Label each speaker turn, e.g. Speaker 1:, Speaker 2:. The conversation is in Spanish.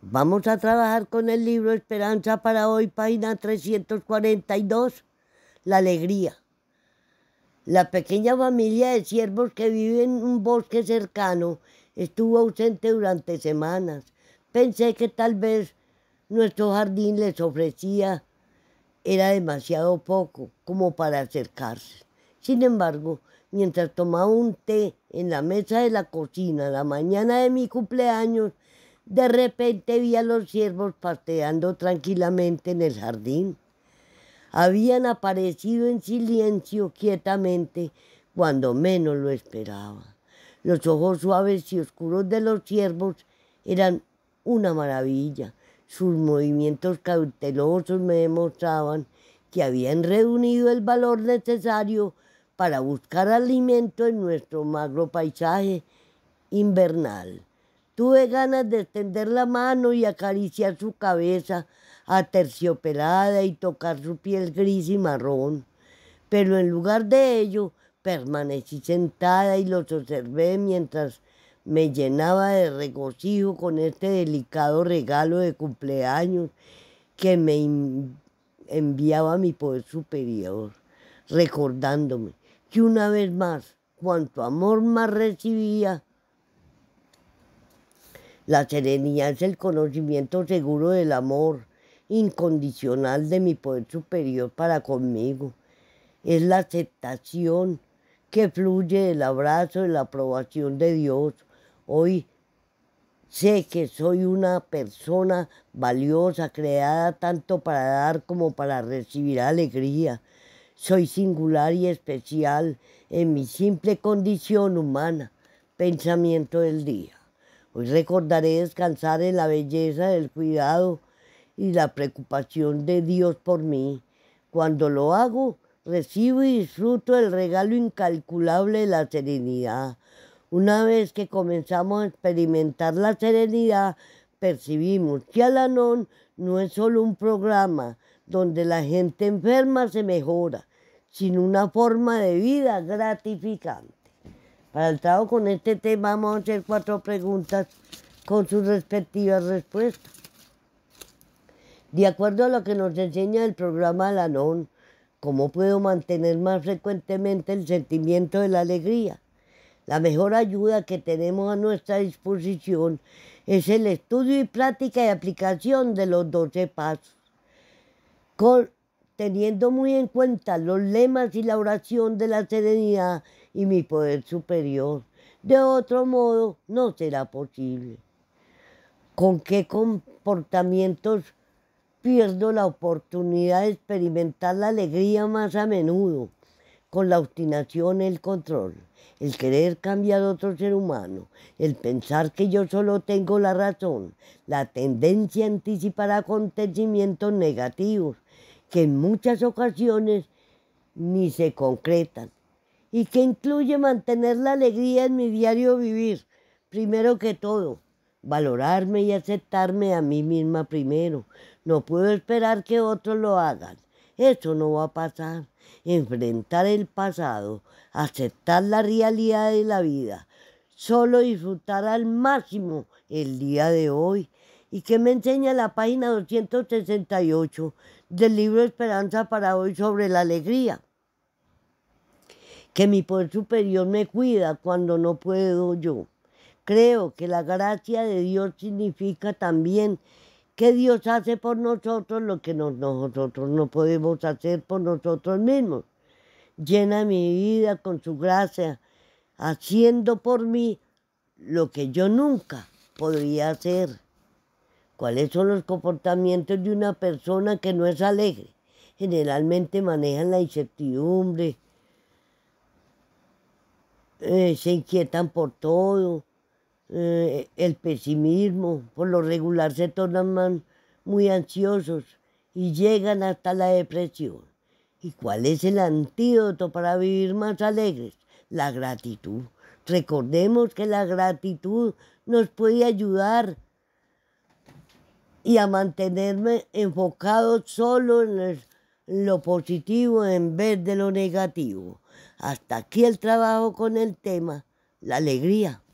Speaker 1: Vamos a trabajar con el libro Esperanza para hoy, página 342, La Alegría. La pequeña familia de siervos que vive en un bosque cercano estuvo ausente durante semanas. Pensé que tal vez nuestro jardín les ofrecía era demasiado poco como para acercarse. Sin embargo, mientras tomaba un té en la mesa de la cocina la mañana de mi cumpleaños, de repente vi a los ciervos pasteando tranquilamente en el jardín. Habían aparecido en silencio quietamente cuando menos lo esperaba. Los ojos suaves y oscuros de los ciervos eran una maravilla. Sus movimientos cautelosos me demostraban que habían reunido el valor necesario para buscar alimento en nuestro magro paisaje invernal. Tuve ganas de extender la mano y acariciar su cabeza aterciopelada y tocar su piel gris y marrón. Pero en lugar de ello, permanecí sentada y los observé mientras me llenaba de regocijo con este delicado regalo de cumpleaños que me enviaba mi poder superior, recordándome que una vez más, cuanto amor más recibía, la serenidad es el conocimiento seguro del amor incondicional de mi poder superior para conmigo. Es la aceptación que fluye del abrazo y la aprobación de Dios. Hoy sé que soy una persona valiosa, creada tanto para dar como para recibir alegría. Soy singular y especial en mi simple condición humana. Pensamiento del día. Hoy recordaré descansar en la belleza del cuidado y la preocupación de Dios por mí. Cuando lo hago, recibo y disfruto el regalo incalculable de la serenidad. Una vez que comenzamos a experimentar la serenidad, percibimos que Alanón no es solo un programa donde la gente enferma se mejora, sino una forma de vida gratificante. Para el trabajo con este tema vamos a hacer cuatro preguntas con sus respectivas respuestas. De acuerdo a lo que nos enseña el programa Lanón, ¿cómo puedo mantener más frecuentemente el sentimiento de la alegría? La mejor ayuda que tenemos a nuestra disposición es el estudio y práctica y aplicación de los 12 pasos. Con teniendo muy en cuenta los lemas y la oración de la serenidad y mi poder superior. De otro modo, no será posible. ¿Con qué comportamientos pierdo la oportunidad de experimentar la alegría más a menudo? Con la obstinación, el control, el querer cambiar a otro ser humano, el pensar que yo solo tengo la razón, la tendencia a anticipar acontecimientos negativos, que en muchas ocasiones ni se concretan y que incluye mantener la alegría en mi diario vivir, primero que todo, valorarme y aceptarme a mí misma primero. No puedo esperar que otros lo hagan. Eso no va a pasar. Enfrentar el pasado, aceptar la realidad de la vida, solo disfrutar al máximo el día de hoy y que me enseña la página 268 del libro Esperanza para hoy sobre la alegría. Que mi poder superior me cuida cuando no puedo yo. Creo que la gracia de Dios significa también que Dios hace por nosotros lo que nosotros no podemos hacer por nosotros mismos. Llena mi vida con su gracia, haciendo por mí lo que yo nunca podría hacer cuáles son los comportamientos de una persona que no es alegre. Generalmente manejan la incertidumbre, eh, se inquietan por todo, eh, el pesimismo, por lo regular se tornan muy ansiosos y llegan hasta la depresión. ¿Y cuál es el antídoto para vivir más alegres? La gratitud. Recordemos que la gratitud nos puede ayudar y a mantenerme enfocado solo en, lo positivo en vez de lo negativo. Hasta aquí el trabajo con el tema, la alegría.